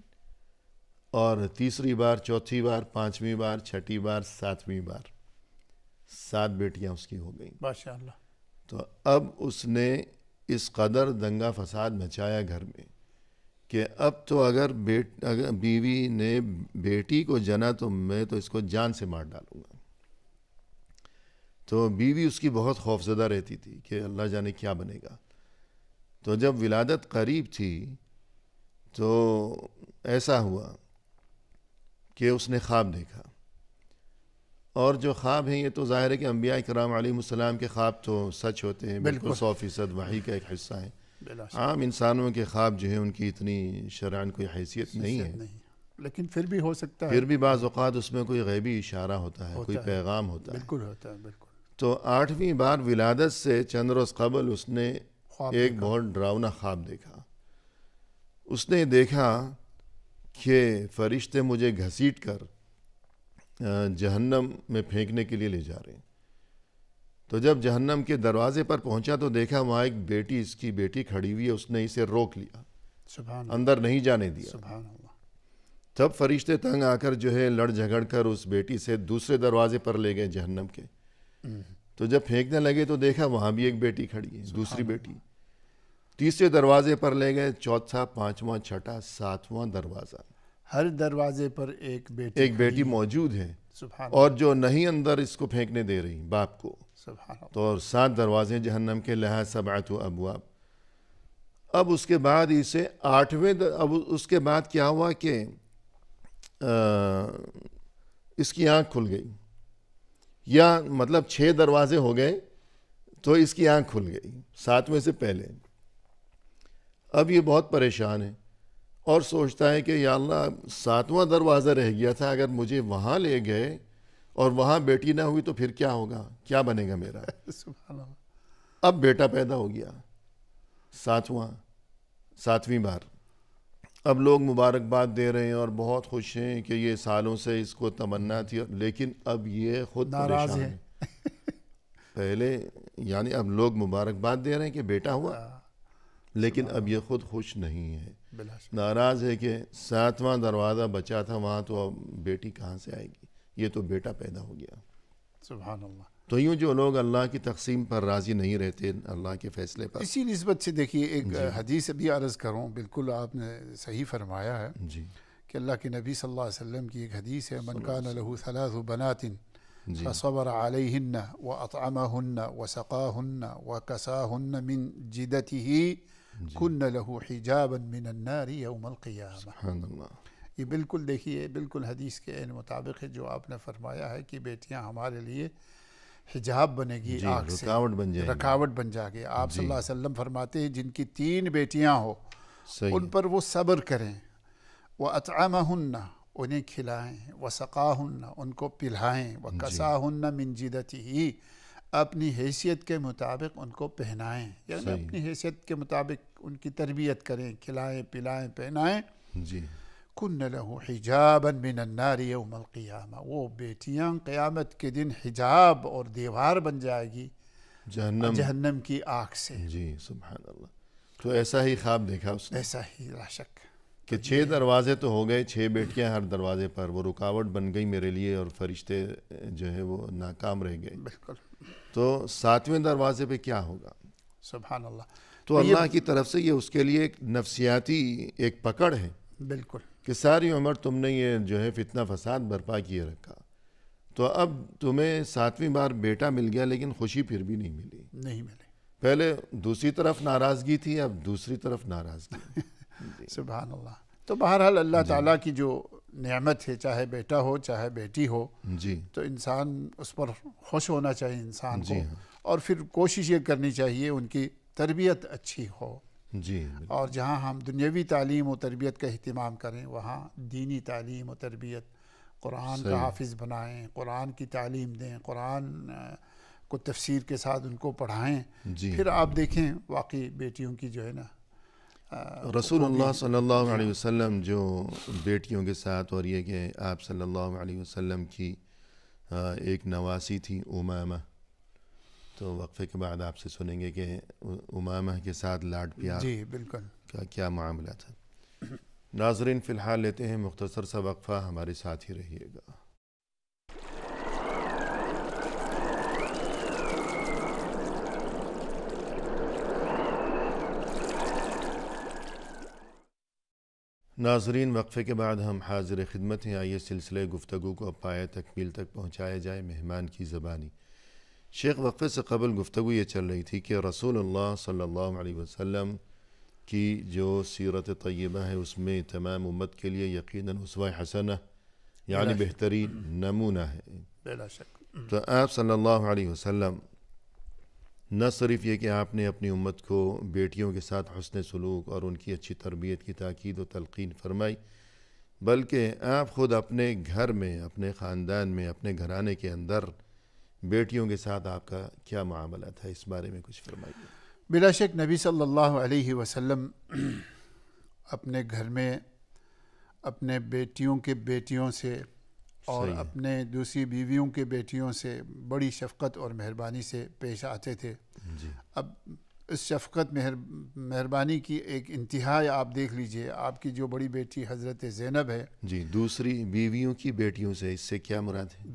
اور تیسری بار چوتھی بار پانچویں بار چھٹی بار ساتویں بار سات بیٹیاں اس کی ہو گئیں ماشاء اللہ تو اب اس نے اس قدر دنگا فساد مچایا گھر میں کہ اب تو اگر بیٹ اگر بیوی نے بیٹی کو جنا تو میں تو اس کو جان سے مار ڈالوں گا تو بیوی اس کی بہت خوفزدہ رہتی تھی کہ اللہ جانے کیا بنے گا تو جب ولادت قریب تھی تو ایسا ہوا کہ اس نے خواب دیکھا اور جو خواب ہیں یہ تو ظاہر ہے کہ انبیاء کرام علیہ السلام کے خواب تو سچ ہوتے ہیں بالکل سو فیصد وحی کا ایک حصہ ہے عام انسانوں کے خواب جو ہے ان کی اتنی شرعن کوئی حیثیت نہیں ہے لیکن پھر بھی ہو سکتا ہے پھر بھی بعض اوقات اس میں کوئی غیبی اشارہ ہوتا ہے کوئی پیغام ہوتا ہے بالکل بالکل ہوتا ہے تو آٹھویں بار ولادت سے چند روز قبل اس نے ایک بہت ڈراؤنا خواب دیکھا اس نے دیکھا کہ فرشتے مجھے گھسیٹ کر جہنم میں پھینکنے کے لیے لے جا رہے ہیں تو جب جہنم کے دروازے پر پہنچا تو دیکھا وہاں ایک بیٹی اس کی بیٹی کھڑی ہوئی ہے اس نے اسے روک لیا اندر نہیں جانے دیا تب فرشتے تنگ آ کر جو ہے لڑ جھگڑ کر اس بیٹی سے دوسرے دروازے پر لے گئے جہنم کے تو جب پھینکنے لگے تو دیکھا وہاں بھی ایک بیٹی کھڑی ہے دوسری بیٹی تیسرے دروازے پر لے گئے چوتھا پانچواں چھٹا ساتواں دروازہ ہر دروازے پر ایک بیٹی ایک بیٹی موجود ہے اور جو نہیں اندر اس کو پھینکنے دے رہی باپ کو تو اور سات دروازے جہنم کے لحاظ سبعت و ابو آپ اب اس کے بعد اسے آٹھویں اب اس کے بعد کیا ہوا کہ اس کی آنکھ کھل گئی یا مطلب چھ دروازے ہو گئے تو اس کی آنکھ کھل گئی ساتویں سے پہلے اب یہ بہت پریشان ہے اور سوچتا ہے کہ یا اللہ ساتواں دروازہ رہ گیا تھا اگر مجھے وہاں لے گئے اور وہاں بیٹی نہ ہوئی تو پھر کیا ہوگا کیا بنے گا میرا (laughs) اب بیٹا پیدا ہو گیا ساتواں ساتویں بار اب لوگ مبارکباد دے رہے ہیں اور بہت خوش ہیں کہ یہ سالوں سے اس کو تمنا تھی لیکن اب یہ خود ناراض ہے پہلے یعنی اب لوگ مبارکباد دے رہے ہیں کہ بیٹا ہوا ہاں۔ لیکن اب یہ خود خوش نہیں ہے ناراض ہے کہ ساتواں دروازہ بچا تھا وہاں تو اب بیٹی کہاں سے آئے گی یہ تو بیٹا پیدا ہو گیا سبحان اللہ تو یوں جو لوگ اللہ کی تقسیم پر راضی نہیں رہتے اللہ کے فیصلے پر اسی نسبت سے دیکھیے ایک جی حدیث ابھی عرض کروں بالکل آپ نے صحیح فرمایا ہے جی کہ اللہ کے نبی صلی اللہ علیہ وسلم کی ایک حدیث ہے من کان له ثلاث بنات جی۔ و اطامہ ہننا و ثقا ہن وسا ہن جدت جی۔ کن لہو حجاب من النار یوم القیامہ سبحان اللہ یہ بالکل دیکھیے بالکل حدیث کے عین مطابق ہے جو آپ نے فرمایا ہے کہ بیٹیاں ہمارے لیے حجاب بنے گی جی, آگ سے رکاوٹ بن جائے رکاوٹ بن جائے گی آپ جی۔ صلی اللہ علیہ وسلم فرماتے ہیں جن کی تین بیٹیاں ہو ان پر وہ صبر کریں وہ اطعامہ انہیں کھلائیں وہ ان کو پلائیں جی۔ وہ کسا ہن منجدتی اپنی حیثیت کے مطابق ان کو پہنائیں یعنی اپنی حیثیت کے مطابق ان کی تربیت کریں کھلائیں پلائیں پہنائیں جی۔ وہ بیٹیاں قیامت کے دن حجاب اور دیوار بن جائے گی جہنم کی آگ سے جی سبحان اللہ تو ایسا ہی خواب دیکھا اس نے ایسا ہی شک کہ چھ دروازے تو ہو گئے چھ بیٹیاں ہر دروازے پر وہ رکاوٹ بن گئی میرے لیے اور فرشتے جو ہے وہ ناکام رہ گئے بالکل تو ساتویں دروازے پہ کیا ہوگا سبحان اللہ تو اللہ کی طرف سے یہ اس کے لیے ایک نفسیاتی ایک پکڑ ہے بالکل کہ ساری عمر تم نے یہ جو ہے فتنہ فساد برپا کیے رکھا تو اب تمہیں ساتویں بار بیٹا مل گیا لیکن خوشی پھر بھی نہیں ملی نہیں ملی پہلے دوسری طرف ناراضگی تھی اب دوسری طرف ناراضگی (laughs) سبحان اللہ تو بہرحال اللہ جی۔ تعالیٰ کی جو نعمت ہے چاہے بیٹا ہو چاہے بیٹی ہو جی تو انسان اس پر خوش ہونا چاہیے انسان سے جی ہاں۔ اور پھر کوشش یہ کرنی چاہیے ان کی تربیت اچھی ہو جی اور جہاں ہم دنیاوی تعلیم و تربیت کا اہتمام کریں وہاں دینی تعلیم و تربیت قرآن کا حافظ بنائیں قرآن کی تعلیم دیں قرآن کو تفسیر کے ساتھ ان کو پڑھائیں جی پھر آپ دیکھیں واقعی بیٹیوں کی جو ہے نا رسول اللہ صلی اللہ علیہ جی. وسلم جو بیٹیوں کے ساتھ اور یہ کہ آپ صلی اللہ علیہ وسلم کی ایک نواسی تھی امامہ تو وقفے کے بعد آپ سے سنیں گے کہ امامہ کے ساتھ لاڈ پیار جی بالکل کا کیا معاملہ تھا ناظرین فی الحال لیتے ہیں مختصر سا وقفہ ہمارے ساتھ ہی رہیے گا ناظرین وقفے کے بعد ہم حاضر خدمت ہیں آئیے سلسلے گفتگو کو پایا تکمیل تک پہنچایا جائے مہمان کی زبانی شیخ وقفے سے قبل گفتگو یہ چل رہی تھی کہ رسول اللہ صلی اللہ علیہ وسلم کی جو سیرت طیبہ ہے اس میں تمام امت کے لیے یقیناً اسوہ حسن یعنی بہتری نمونہ ہے تو آپ صلی اللہ علیہ وسلم نہ صرف یہ کہ آپ نے اپنی امت کو بیٹیوں کے ساتھ حسن سلوک اور ان کی اچھی تربیت کی تاکید و تلقین فرمائی بلکہ آپ خود اپنے گھر میں اپنے خاندان میں اپنے گھرانے کے اندر بیٹیوں کے ساتھ آپ کا کیا معاملہ تھا اس بارے میں کچھ فرمائی بلا شک نبی صلی اللہ علیہ وسلم اپنے گھر میں اپنے بیٹیوں کے بیٹیوں سے اور اپنے دوسری بیویوں کے بیٹیوں سے بڑی شفقت اور مہربانی سے پیش آتے تھے جی اب اس شفقت مہر مہربانی کی ایک انتہا آپ دیکھ لیجئے آپ کی جو بڑی بیٹی حضرت زینب ہے جی دوسری بیویوں کی بیٹیوں سے اس سے کیا مراد ہے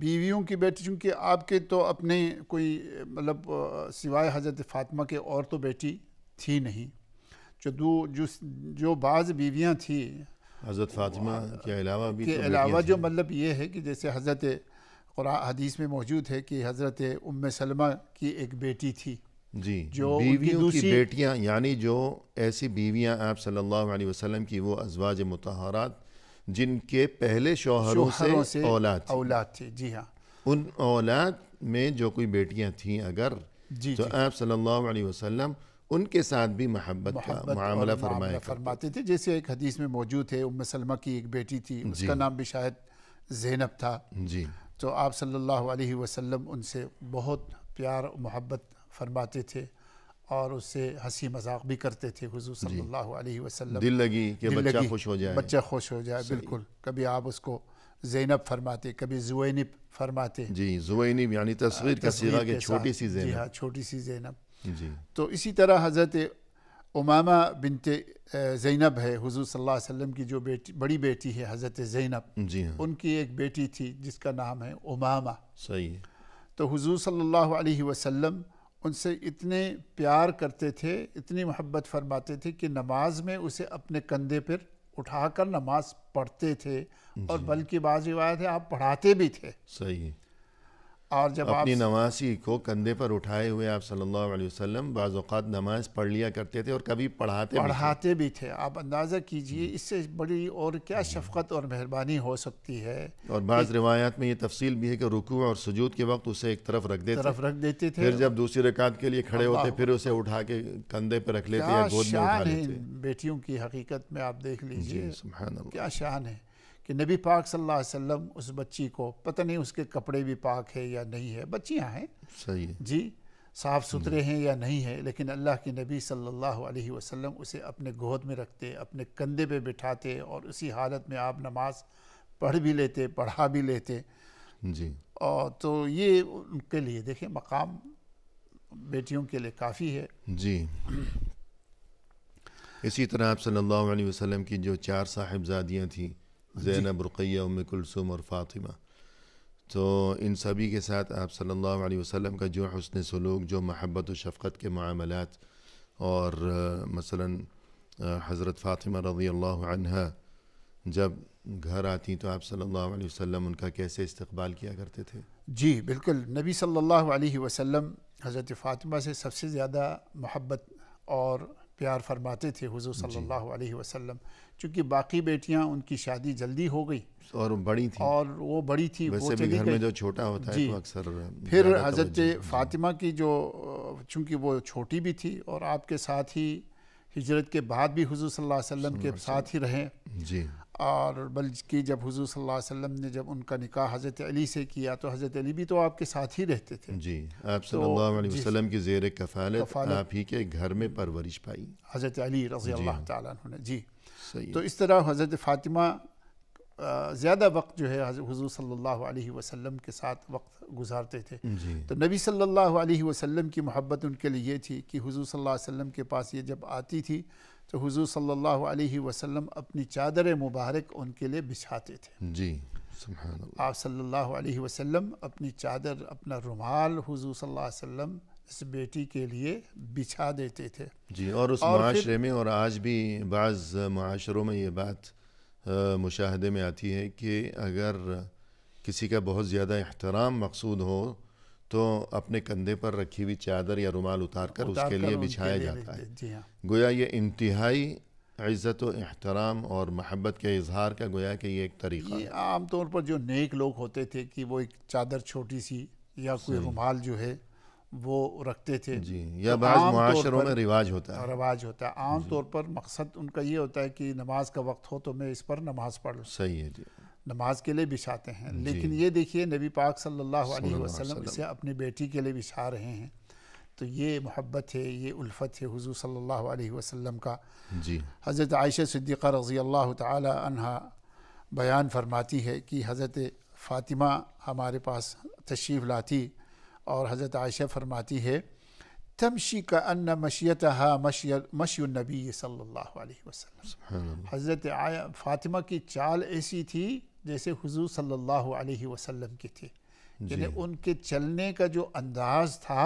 بیویوں کی بیٹی چونکہ آپ کے تو اپنے کوئی مطلب سوائے حضرت فاطمہ کے اور تو بیٹی تھی نہیں جو جو, جو بعض بیویاں تھیں حضرت فاطمہ کے علاوہ بھی کے علاوہ جو مطلب یہ ہے کہ جیسے حضرت قرآن حدیث میں موجود ہے کہ حضرت ام سلمہ کی ایک بیٹی تھی جی جو کی بیٹیاں یعنی جو ایسی بیویاں آپ صلی اللہ علیہ وسلم کی وہ ازواج متحرات جن کے پہلے شوہروں سے اولاد اولاد تھے جی ہاں ان اولاد میں جو کوئی بیٹیاں تھیں اگر جی تو جی۔ آپ صلی اللہ علیہ وسلم ان کے ساتھ بھی محبت کا معاملہ فرماتے تھے جیسے ایک حدیث میں موجود ہے ام سلمہ کی ایک بیٹی تھی اس جی۔ کا نام بھی شاید زینب تھا جی۔ تو آپ صلی اللہ علیہ وسلم ان سے بہت پیار و محبت فرماتے تھے اور اس سے ہنسی مذاق بھی کرتے تھے حضور صلی جی۔ اللہ علیہ وسلم دل لگی کہ بچہ خوش ہو جائے بچہ خوش ہو جائے بالکل کبھی آپ اس کو زینب فرماتے کبھی زوینب فرماتے زوینب یعنی چھوٹی سی زینب جی تو اسی طرح حضرت امامہ بنت زینب ہے حضور صلی اللہ علیہ وسلم کی جو بیٹی بڑی بیٹی ہے حضرت زینب جی ہاں۔ ان کی ایک بیٹی تھی جس کا نام ہے امامہ صحیح تو حضور صلی اللہ علیہ وسلم ان سے اتنے پیار کرتے تھے اتنی محبت فرماتے تھے کہ نماز میں اسے اپنے کندھے پر اٹھا کر نماز پڑھتے تھے جی اور ہاں۔ بلکہ بعض روایت ہے آپ پڑھاتے بھی تھے صحیح اور جب اپنی نمازی کو کندھے پر اٹھائے ہوئے آپ صلی اللہ علیہ وسلم بعض اوقات نماز پڑھ لیا کرتے تھے اور کبھی پڑھاتے پڑھاتے بھی تھے آپ اندازہ کیجئے جی۔ اس سے بڑی اور کیا شفقت اور مہربانی ہو سکتی ہے اور بعض روایات میں یہ تفصیل بھی ہے کہ رکوع اور سجود کے وقت اسے ایک طرف رکھ دیتے تھے پھر جب دوسری رکعت کے لیے کھڑے ہوتے پھر اسے اٹھا کے کندھے پہ رکھ لیتے بیٹیوں کی حقیقت میں آپ دیکھ جی، لیجیے کیا شان ہے کہ نبی پاک صلی اللہ علیہ وسلم اس بچی کو پتہ نہیں اس کے کپڑے بھی پاک ہے یا نہیں ہے بچیاں ہیں صحیح جی صاف ستھرے ہیں یا نہیں ہیں لیکن اللہ کے نبی صلی اللہ علیہ وسلم اسے اپنے گود میں رکھتے اپنے کندھے پہ بٹھاتے اور اسی حالت میں آپ نماز پڑھ بھی لیتے پڑھا بھی لیتے جی اور تو یہ ان کے لیے دیکھیں مقام بیٹیوں کے لیے کافی ہے جی اسی طرح آپ صلی اللہ علیہ وسلم کی جو چار صاحب زادیاں تھیں جی۔ زینب رقیہ ام کلثوم اور فاطمہ تو ان سبھی کے ساتھ آپ صلی اللہ علیہ وسلم کا جو حسن سلوک جو محبت و شفقت کے معاملات اور مثلا حضرت فاطمہ رضی اللہ عنہ جب گھر آتی تو آپ صلی اللہ علیہ وسلم ان کا کیسے استقبال کیا کرتے تھے جی بالکل نبی صلی اللہ علیہ وسلم حضرت فاطمہ سے سب سے زیادہ محبت اور پیار فرماتے تھے حضور جی۔ صلی اللہ علیہ وسلم چونکہ باقی بیٹیاں ان کی شادی جلدی ہو گئی اور بڑی تھی اور وہ بڑی تھی ویسے بھی گھر میں جو چھوٹا ہوتا ہے جی۔ پھر حضرت فاطمہ کی جو چونکہ وہ چھوٹی بھی تھی اور آپ کے ساتھ ہی ہجرت کے بعد بھی حضور صلی اللہ علیہ وسلم کے ساتھ ہی رہے جی اور بلکہ جب حضور صلی اللہ علیہ وسلم نے جب ان کا نکاح حضرت علی سے کیا تو حضرت علی بھی تو آپ کے ساتھ ہی رہتے تھے جی آپ آپ صلی اللہ علیہ وسلم کی زیر کفالت ہی کے گھر میں پرورش پائی حضرت علی رضی جی اللہ ہاں۔ تعالیٰ عنہ نے جی تو اس طرح حضرت فاطمہ زیادہ وقت جو ہے حضور صلی اللہ علیہ وسلم کے ساتھ وقت گزارتے تھے جی۔ تو نبی صلی اللہ علیہ وسلم کی محبت ان کے لیے یہ تھی کہ حضور صلی اللہ علیہ وسلم کے پاس یہ جب آتی تھی تو حضور صلی اللہ علیہ وسلم اپنی چادر مبارک ان کے لیے بچھاتے تھے جی سبحان اللہ آپ صلی اللہ علیہ وسلم اپنی چادر اپنا رومال حضور صلی اللہ علیہ وسلم اس بیٹی کے لیے بچھا دیتے تھے جی اور اس معاشرے میں اور آج بھی بعض معاشروں میں یہ بات مشاہدے میں آتی ہے کہ اگر کسی کا بہت زیادہ احترام مقصود ہو تو اپنے کندھے پر رکھی ہوئی چادر یا رومال اتار کر اس کے جاتا ہے جی ہاں۔ گویا یہ انتہائی عزت و احترام اور محبت کے اظہار کا گویا کہ یہ ایک طریقہ یہ عام طور پر جو نیک لوگ ہوتے تھے کہ وہ ایک چادر چھوٹی سی یا کوئی جی۔ رومال جو ہے وہ رکھتے تھے جی معاشروں میں رواج رواج ہوتا ہوتا ہے ہے عام جی۔ طور پر مقصد ان کا یہ ہوتا ہے کہ نماز کا وقت ہو تو میں اس پر نماز پڑھ لوں صحیح ہے جی نماز کے لیے بچھاتے ہیں جی۔ لیکن یہ دیکھیے نبی پاک صلی اللہ علیہ وسلم اسے اپنی بیٹی کے لیے بچھا رہے ہیں تو یہ محبت ہے یہ الفت ہے حضور صلی اللہ علیہ وسلم کا جی۔ حضرت عائشہ صدیقہ رضی اللہ تعالی عنہ بیان فرماتی ہے کہ حضرت فاطمہ ہمارے پاس تشریف لاتی اور حضرت عائشہ فرماتی ہے تمشی کا انََ مشیت مشی النبی صلی اللہ علیہ وسلم حضرت فاطمہ کی چال ایسی تھی جیسے حضور صلی اللہ علیہ وسلم کے تھے یعنی جی۔ ان کے چلنے کا جو انداز تھا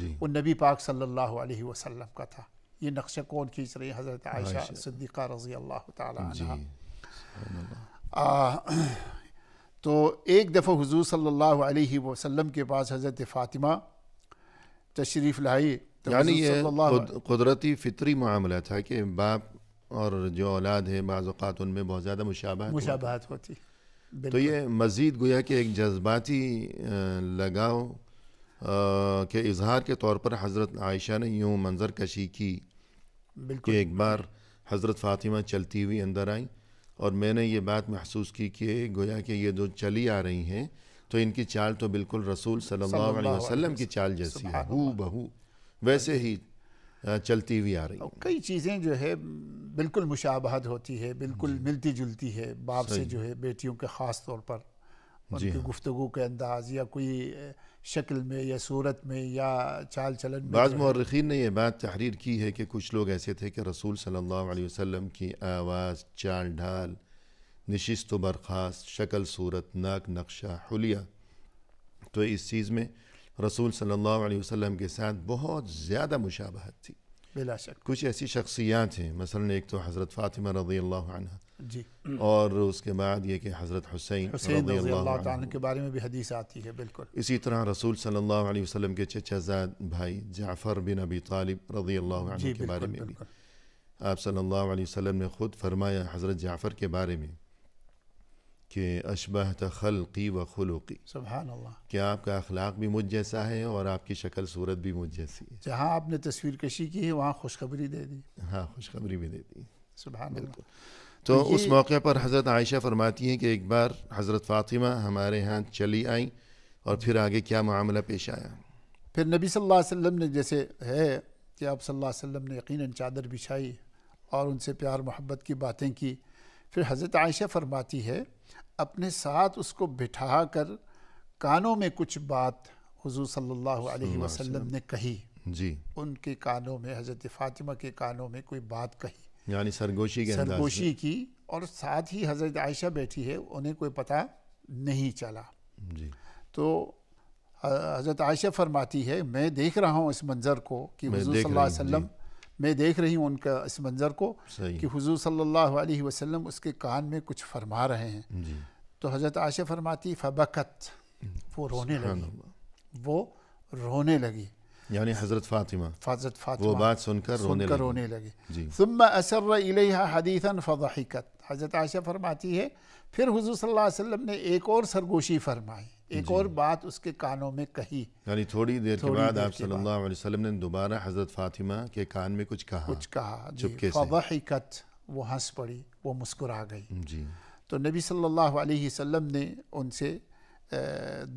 جی۔ وہ نبی پاک صلی اللہ علیہ وسلم کا تھا یہ نقشہ کون کھینچ رہی حضرت عائشہ, صدیقہ رضی اللہ تعالی جی۔ عنہ تو ایک دفعہ حضور صلی اللہ علیہ وسلم کے پاس حضرت فاطمہ تشریف لائی یعنی یہ قدرتی فطری معاملہ تھا کہ باپ اور جو اولاد ہے بعض اوقات ان میں بہت زیادہ مشابہت ہوتی تو یہ مزید گویا کہ ایک جذباتی لگاؤ کے اظہار کے طور پر حضرت عائشہ نے یوں منظر کشی کی کہ ایک بار حضرت فاطمہ چلتی ہوئی اندر آئیں اور میں نے یہ بات محسوس کی کہ گویا کہ یہ جو چلی آ رہی ہیں تو ان کی چال تو بالکل رسول صلی اللہ علیہ وسلم کی چال جیسی ہے ہو بہو ویسے ہی چلتی ہوئی آ رہی کئی چیزیں جو ہے بالکل مشابہت ہوتی ہے بالکل جی۔ ملتی جلتی ہے باپ سے جو ہے بیٹیوں کے خاص طور پر ان جی کی ہاں۔ گفتگو کے انداز یا کوئی شکل میں یا صورت میں یا چال چلن میں بعض مورخین نے یہ بات تحریر کی ہے کہ کچھ لوگ ایسے تھے کہ رسول صلی اللہ علیہ وسلم کی آواز چال ڈھال نشست و برخاست شکل صورت ناک نقشہ حلیہ تو اس چیز میں رسول صلی اللہ علیہ وسلم کے ساتھ بہت زیادہ مشابہت تھی بلا شک کچھ ایسی شخصیات ہیں مثلا ایک تو حضرت فاطمہ رضی اللہ عنہ جی اور اس کے بعد یہ کہ حضرت حسین حسین رضی, اللہ, کے بارے میں بھی حدیث آتی ہے بالکل اسی طرح رسول صلی اللہ علیہ وسلم کے چچا زاد بھائی جعفر بن ابی طالب رضی اللہ جی کے بارے میں آپ صلی اللہ علیہ وسلم نے خود فرمایا حضرت جعفر کے بارے میں کہ اشبہ خلقی و خلوقی سبحان اللہ کیا آپ کا اخلاق بھی مجھ جیسا ہے اور آپ کی شکل صورت بھی مجھ جیسی ہے جہاں آپ نے تصویر کشی کی ہے وہاں خوشخبری دے دی ہاں خوشخبری بھی دے دی سبحان بالکل تو اس موقع پر حضرت عائشہ فرماتی ہیں کہ ایک بار حضرت فاطمہ ہمارے ہاں چلی آئیں اور پھر آگے کیا معاملہ پیش آیا پھر نبی صلی اللہ علیہ وسلم نے جیسے ہے کہ آپ صلی اللہ علیہ وسلم نے یقیناً چادر بچھائی اور ان سے پیار محبت کی باتیں کی پھر حضرت عائشہ فرماتی ہے اپنے ساتھ اس کو بٹھا کر کانوں میں کچھ بات حضور صلی اللہ علیہ وسلم نے کہی جی ان کے کانوں میں حضرت فاطمہ کے کانوں میں کوئی بات کہی یعنی سرگوشی کے سرگوشی کی اور ساتھ ہی حضرت عائشہ بیٹھی ہے انہیں کوئی پتہ نہیں چلا جی تو حضرت عائشہ فرماتی ہے میں دیکھ رہا ہوں اس منظر کو کہ حضور صلی اللہ علیہ جی۔ وسلم میں دیکھ رہی ہوں ان کا اس منظر کو کہ حضور صلی اللہ علیہ وسلم اس کے کان میں کچھ فرما رہے ہیں جی۔ تو حضرت عائشہ فرماتی فبکت وہ رونے لگی وہ رونے لگی یعنی حضرت فاطمہ حضرت فاطمہ وہ بات سن کر رونے, لگی, جی۔ ثم اسر حدیثا فضحکت حضرت عائشہ فرماتی ہے پھر حضور صلی اللہ علیہ وسلم نے ایک اور سرگوشی فرمائی ایک جی۔ اور بات اس کے کانوں میں کہی یعنی تھوڑی دیر کے بعد آپ صلی اللہ علیہ وسلم نے دوبارہ حضرت فاطمہ کے کان میں کچھ کہا کچھ کہا جی بحیقت وہ ہنس پڑی وہ مسکرا گئی جی۔ تو نبی صلی اللہ علیہ وسلم نے ان سے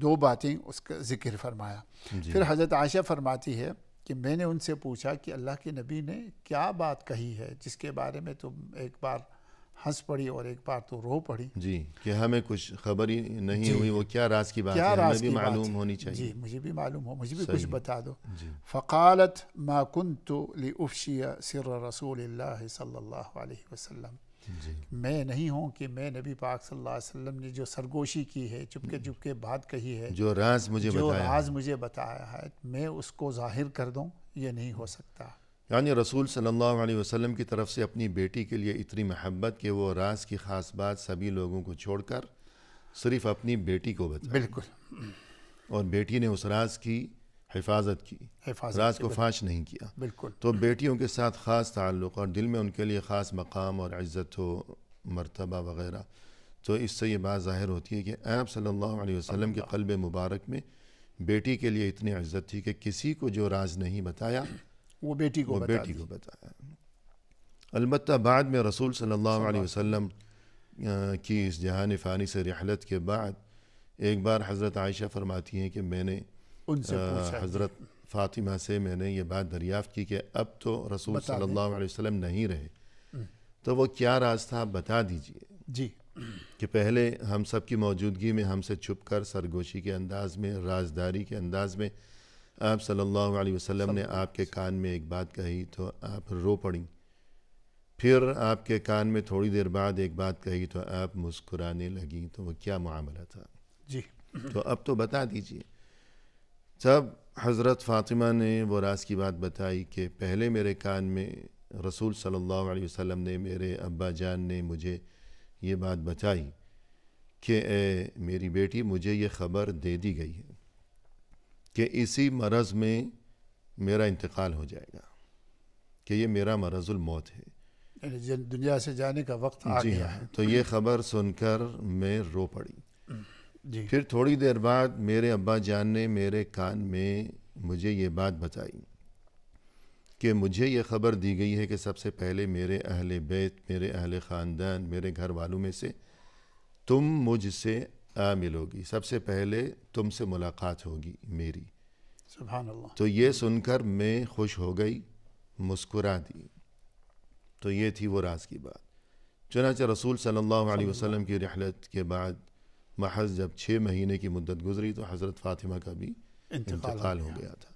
دو باتیں اس کا ذکر فرمایا جی۔ پھر حضرت عائشہ فرماتی ہے کہ میں نے ان سے پوچھا کہ اللہ کے نبی نے کیا بات کہی ہے جس کے بارے میں تم ایک بار ہنس پڑی اور ایک بار تو رو پڑی جی کہ ہمیں کچھ خبر ہی نہیں جی ہوئی وہ کیا کیا راز کی بات ہے ہمیں بھی معلوم ہونی چاہیے جی مجھے بھی معلوم ہو مجھے بھی کچھ بتا دو جی فقالت ما كنت سر رسول اللہ صلی اللہ علیہ وسلم جی میں نہیں ہوں کہ میں نبی پاک صلی اللہ علیہ وسلم نے جو سرگوشی کی ہے چپکے چپکے بات کہی ہے جو راز مجھے جو راز مجھے بتایا ہے میں اس کو ظاہر کر دوں یہ نہیں ہو سکتا یعنی رسول صلی اللہ علیہ وسلم کی طرف سے اپنی بیٹی کے لیے اتنی محبت کہ وہ راز کی خاص بات سبھی لوگوں کو چھوڑ کر صرف اپنی بیٹی کو بتا بالکل اور بیٹی نے اس راز کی حفاظت کی حفاظت راز کو فاش نہیں کیا بالکل تو بیٹیوں کے ساتھ خاص تعلق اور دل میں ان کے لیے خاص مقام اور عزت ہو مرتبہ وغیرہ تو اس سے یہ بات ظاہر ہوتی ہے کہ آپ صلی اللہ علیہ وسلم کے قلب مبارک میں بیٹی کے لیے اتنی عزت تھی کہ کسی کو جو راز نہیں بتایا وہ بیٹی کو بیٹی کو بتایا البتہ بعد میں رسول صلی اللہ علیہ وسلم کی اس جہان فانی سے رحلت کے بعد ایک بار حضرت عائشہ فرماتی ہیں کہ میں نے ان سے حضرت فاطمہ سے میں نے یہ بات دریافت کی کہ اب تو رسول صلی اللہ علیہ وسلم نہیں رہے تو وہ کیا راستہ آپ بتا دیجئے جی کہ پہلے ہم سب کی موجودگی میں ہم سے چھپ کر سرگوشی کے انداز میں رازداری کے انداز میں آپ صلی اللہ علیہ وسلم نے آپ کے کان میں ایک بات کہی تو آپ رو پڑیں پھر آپ کے کان میں تھوڑی دیر بعد ایک بات کہی تو آپ مسکرانے لگیں تو وہ کیا معاملہ تھا جی تو اب تو بتا دیجیے جب حضرت فاطمہ نے وہ راز کی بات بتائی کہ پہلے میرے کان میں رسول صلی اللہ علیہ وسلم نے میرے ابا جان نے مجھے یہ بات بتائی کہ اے میری بیٹی مجھے یہ خبر دے دی گئی ہے کہ اسی مرض میں میرا انتقال ہو جائے گا کہ یہ میرا مرض الموت ہے یعنی دنیا سے جانے کا وقت آ جی ہاں، ہے تو یہ خبر سن کر میں رو پڑی جی۔ پھر تھوڑی دیر بعد میرے ابا جان نے میرے کان میں مجھے یہ بات بتائی کہ مجھے یہ خبر دی گئی ہے کہ سب سے پہلے میرے اہل بیت میرے اہل خاندان میرے گھر والوں میں سے تم مجھ سے عامل ہوگی سب سے پہلے تم سے ملاقات ہوگی میری سبحان اللہ تو یہ سن کر میں خوش ہو گئی مسکرا دی تو یہ تھی وہ راز کی بات چنانچہ رسول صلی اللہ علیہ وسلم کی رحلت کے بعد محض جب چھ مہینے کی مدت گزری تو حضرت فاطمہ کا بھی انتقال ہو گیا تھا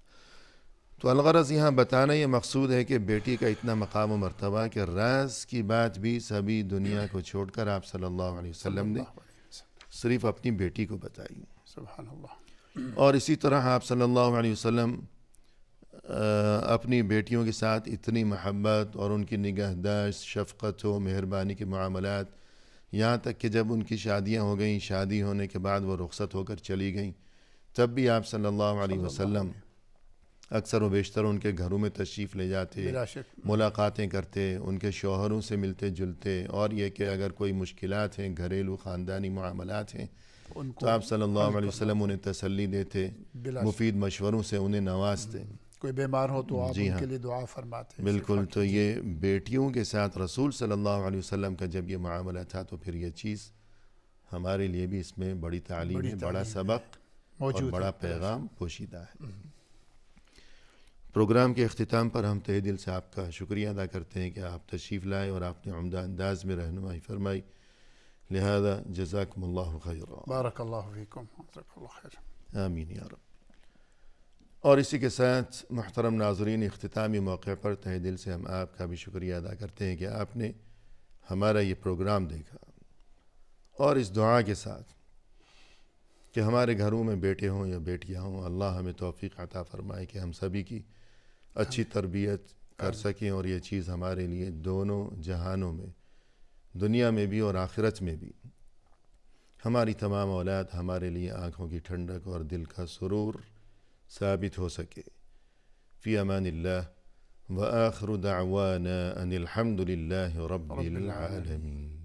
تو الغرض یہاں بتانا یہ مقصود ہے کہ بیٹی کا اتنا مقام و مرتبہ کہ راز کی بات بھی سبھی دنیا کو چھوڑ کر آپ صلی اللہ علیہ وسلم نے صرف اپنی بیٹی کو بتائی سبحان اللہ اور اسی طرح آپ صلی اللہ علیہ وسلم اپنی بیٹیوں کے ساتھ اتنی محبت اور ان کی نگہ داشت شفقت و مہربانی کے معاملات یہاں تک کہ جب ان کی شادیاں ہو گئیں شادی ہونے کے بعد وہ رخصت ہو کر چلی گئیں تب بھی آپ صلی اللہ علیہ وسلم سلم اکثر و بیشتر ان کے گھروں میں تشریف لے جاتے ملاقاتیں کرتے ان کے شوہروں سے ملتے جلتے اور یہ کہ اگر کوئی مشکلات ہیں گھریلو خاندانی معاملات ہیں تو آپ صلی اللہ علیہ وسلم انہیں تسلی دیتے مفید مشوروں سے انہیں نوازتے کوئی بیمار ہو تو آپ جی ہاں۔ فرماتے بالکل تو یہ بیٹیوں کے ساتھ رسول صلی اللہ علیہ وسلم کا جب یہ معاملہ تھا تو پھر یہ چیز ہمارے لیے بھی اس میں بڑی تعلیم بڑا سبق اور بڑا پیغام پوشیدہ ہے پروگرام کے اختتام پر ہم تہ دل سے آپ کا شکریہ ادا کرتے ہیں کہ آپ تشریف لائے اور آپ نے عمدہ انداز میں رہنمائی فرمائی لہذا جزاکم اللہ خیر بارک اللہ فیکم آمین اور اسی کے ساتھ محترم ناظرین اختتامی موقع پر تہ دل سے ہم آپ کا بھی شکریہ ادا کرتے ہیں کہ آپ نے ہمارا یہ پروگرام دیکھا اور اس دعا کے ساتھ کہ ہمارے گھروں میں بیٹے ہوں یا بیٹیاں ہوں اللہ ہمیں توفیق عطا فرمائے کہ ہم سبھی کی اچھی تربیت کر سکیں اور یہ چیز ہمارے لیے دونوں جہانوں میں دنیا میں بھی اور آخرت میں بھی ہماری تمام اولاد ہمارے لیے آنکھوں کی ٹھنڈک اور دل کا سرور ثابت ہو سکے فی امان اللہ وآخر دعوانا ان الحمد للہ رب العالمین